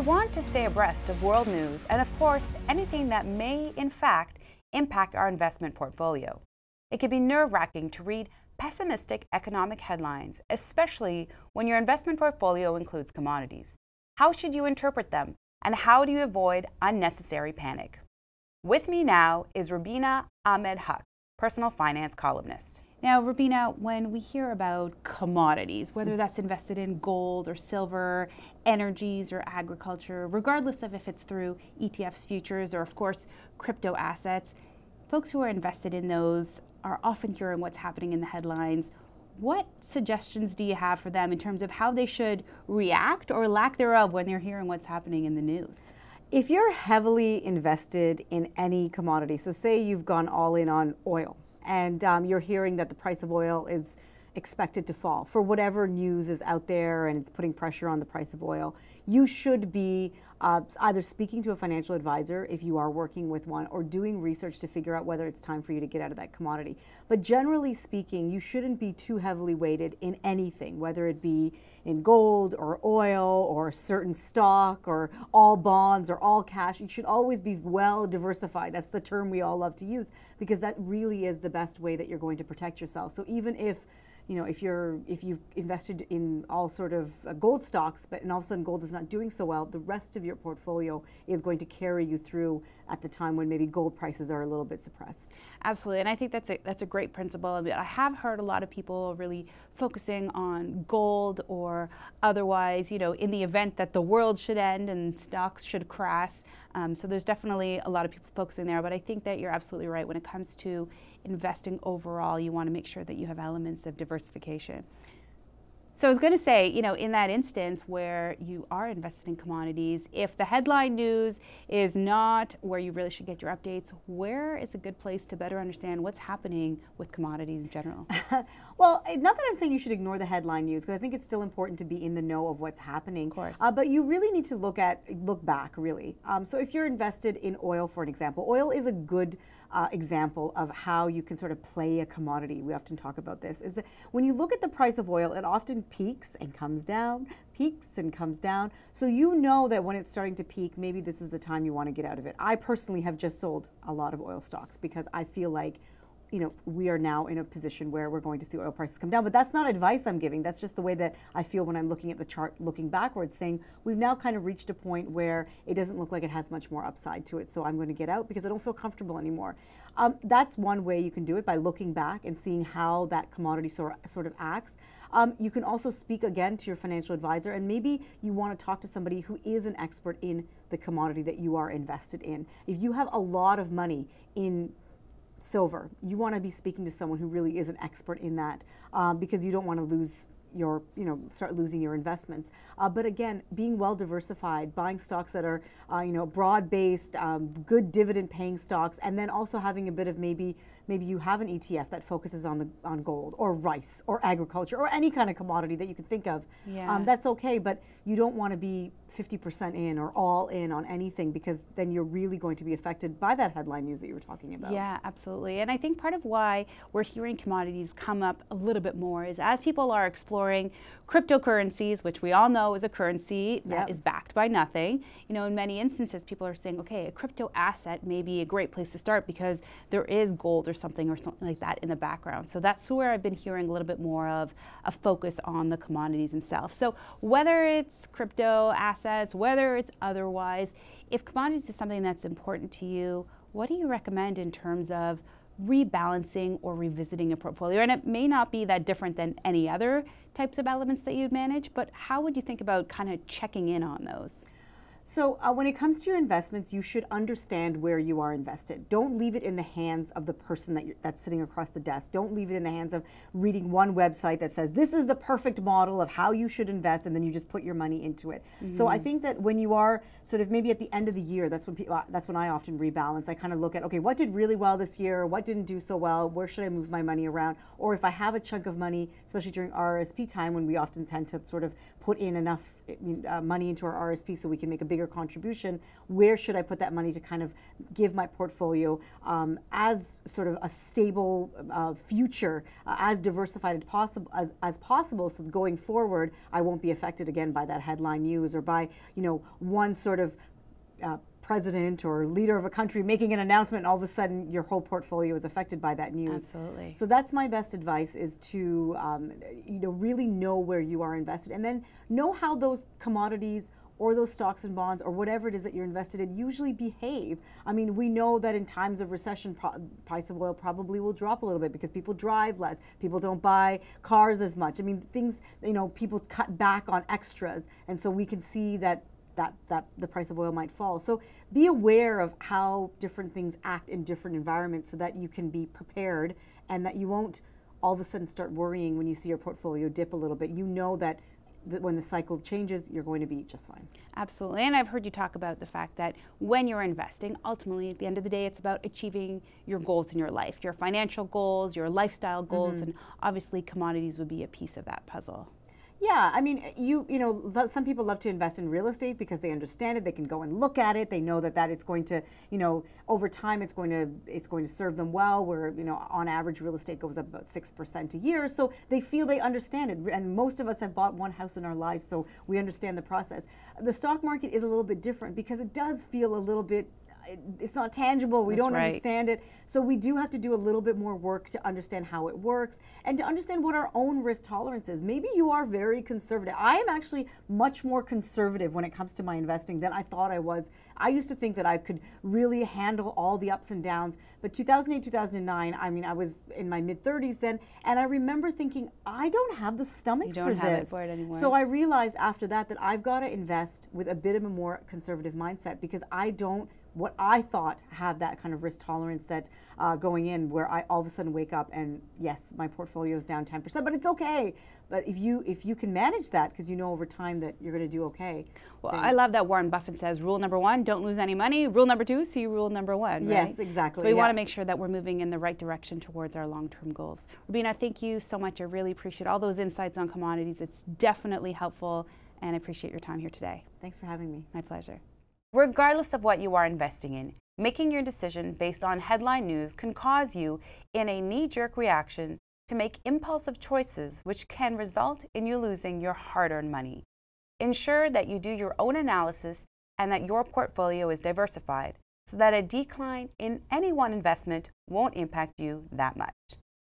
We want to stay abreast of world news and, of course, anything that may, in fact, impact our investment portfolio. It can be nerve wracking to read pessimistic economic headlines, especially when your investment portfolio includes commodities. How should you interpret them, and how do you avoid unnecessary panic? With me now is Rubina Ahmed Huck, personal finance columnist. Now, Rabina, when we hear about commodities, whether that's invested in gold or silver, energies or agriculture, regardless of if it's through ETFs, futures, or of course, crypto assets, folks who are invested in those are often hearing what's happening in the headlines. What suggestions do you have for them in terms of how they should react or lack thereof when they're hearing what's happening in the news? If you're heavily invested in any commodity, so say you've gone all in on oil, and um, you're hearing that the price of oil is expected to fall for whatever news is out there and it's putting pressure on the price of oil you should be uh, either speaking to a financial advisor if you are working with one or doing research to figure out whether it's time for you to get out of that commodity. But generally speaking, you shouldn't be too heavily weighted in anything, whether it be in gold or oil or a certain stock or all bonds or all cash. You should always be well diversified. That's the term we all love to use because that really is the best way that you're going to protect yourself. So even if you know, if you're if you've invested in all sort of uh, gold stocks, but and all of a sudden gold is is not doing so well, the rest of your portfolio is going to carry you through at the time when maybe gold prices are a little bit suppressed. Absolutely, and I think that's a, that's a great principle. I have heard a lot of people really focusing on gold or otherwise, you know, in the event that the world should end and stocks should crash. Um, so there's definitely a lot of people focusing there, but I think that you're absolutely right when it comes to investing overall, you want to make sure that you have elements of diversification. So I was going to say, you know, in that instance where you are invested in commodities, if the headline news is not where you really should get your updates, where is a good place to better understand what's happening with commodities in general? well, eh, not that I'm saying you should ignore the headline news, because I think it's still important to be in the know of what's happening. Of course. Uh, but you really need to look at look back, really. Um, so if you're invested in oil, for an example, oil is a good uh, example of how you can sort of play a commodity. We often talk about this. Is that when you look at the price of oil, it often peaks and comes down, peaks and comes down. So you know that when it's starting to peak, maybe this is the time you want to get out of it. I personally have just sold a lot of oil stocks because I feel like you know, we are now in a position where we're going to see oil prices come down. But that's not advice I'm giving. That's just the way that I feel when I'm looking at the chart, looking backwards, saying we've now kind of reached a point where it doesn't look like it has much more upside to it. So I'm going to get out because I don't feel comfortable anymore. Um, that's one way you can do it by looking back and seeing how that commodity sort of acts. Um, you can also speak again to your financial advisor, and maybe you want to talk to somebody who is an expert in the commodity that you are invested in. If you have a lot of money in silver, you want to be speaking to someone who really is an expert in that um, because you don't want to lose your you know start losing your investments. Uh, but again, being well diversified, buying stocks that are uh, you know broad based, um, good dividend paying stocks, and then also having a bit of maybe maybe you have an ETF that focuses on the on gold or rice or agriculture or any kind of commodity that you can think of. Um, yeah. Um, that's okay, but you don't want to be 50% in or all in on anything because then you're really going to be affected by that headline news that you were talking about. Yeah, absolutely. And I think part of why we're hearing commodities come up a little bit more is as people are exploring cryptocurrencies, which we all know is a currency that yep. is backed by nothing, you know, in many instances people are saying, okay, a crypto asset may be a great place to start because there is gold or something or something like that in the background. So that's where I've been hearing a little bit more of a focus on the commodities themselves. So whether it's crypto assets assets, whether it's otherwise. If commodities is something that's important to you, what do you recommend in terms of rebalancing or revisiting a portfolio? And it may not be that different than any other types of elements that you'd manage, but how would you think about kind of checking in on those? So, uh, when it comes to your investments, you should understand where you are invested. Don't leave it in the hands of the person that that's sitting across the desk. Don't leave it in the hands of reading one website that says this is the perfect model of how you should invest, and then you just put your money into it. Mm. So, I mm-hmm. think that when you are sort of maybe at the end of the year, that's when people, uh, that's when I often rebalance. I kind of look at okay, what did really well this year? What didn't do so well? Where should I move my money around? Or if I have a chunk of money, especially during RSP time, when we often tend to sort of put in enough uh, money into our RSP so we can make a bigger contribution. Where should I put that money to kind of give my portfolio um, as sort of a stable uh, future, uh, as diversified as possible, as, as possible, so going forward I won't be affected again by that headline news or by you know one sort of uh, president or leader of a country making an announcement, all of a sudden your whole portfolio is affected by that news. Absolutely. So that's my best advice is to um, you know really know where you are invested, and then know how those commodities or those stocks and bonds or whatever it is that you're invested in usually behave. I mean, we know that in times of recession, price of oil probably will drop a little bit because people drive less, people don't buy cars as much. I mean, things, you know, people cut back on extras. And so we can see that that, that the price of oil might fall. So be aware of how different things act in different environments so that you can be prepared and that you won't all of a sudden start worrying when you see your portfolio dip a little bit. You know that when the cycle changes, you're going to be just fine. Absolutely. And I've heard you talk about the fact that when you're investing, ultimately, at the end of the day, it's about achieving your goals in your life, your financial goals, your lifestyle goals, mm -hmm. and obviously, commodities would be a piece of that puzzle. Yeah, I mean, eh, you you know, some people love to invest in real estate because they understand it. They can go and look at it. They know that that it's going to, you know, over time it's going to it's going to serve them well. Where you know, on average, real estate goes up about six percent a year, so they feel they understand it. And most of us have bought one house in our lives, so we understand the process. The stock market is a little bit different because it does feel a little bit it's not tangible. We That's don't right. understand it. So we do have to do a little bit more work to understand how it works and to understand what our own risk tolerance is. Maybe you are very conservative. I am actually much more conservative when it comes to my investing than I thought I was. I used to think that I could really handle all the ups and downs, but 2008, 2009, I mean, I was in my mid 30s then, and I remember thinking I don't have the stomach you don't for have this. It for it anymore. So I realized after that that I've got to invest with a bit of a more conservative mindset because I don't what I thought had that kind of risk tolerance that uh, going in where I all of a sudden wake up and yes, my portfolio is down 10%, but it's okay. But if you if you can manage that because you know over time that you're going to do okay. Well, I love that Warren Buffett says rule number one: don't lose any money. Rule number two: see rule number one. Right? Yes, exactly. So we yeah. want to make sure that we're moving in the right direction towards our long-term goals. Rubina, thank you so much. I really appreciate all those insights on commodities. It's definitely helpful, and I appreciate your time here today. Thanks for having me. My pleasure. Regardless of what you are investing in, making your decision based on headline news can cause you, in a knee jerk reaction, to make impulsive choices which can result in you losing your hard earned money. Ensure that you do your own analysis and that your portfolio is diversified so that a decline in any one investment won't impact you that much.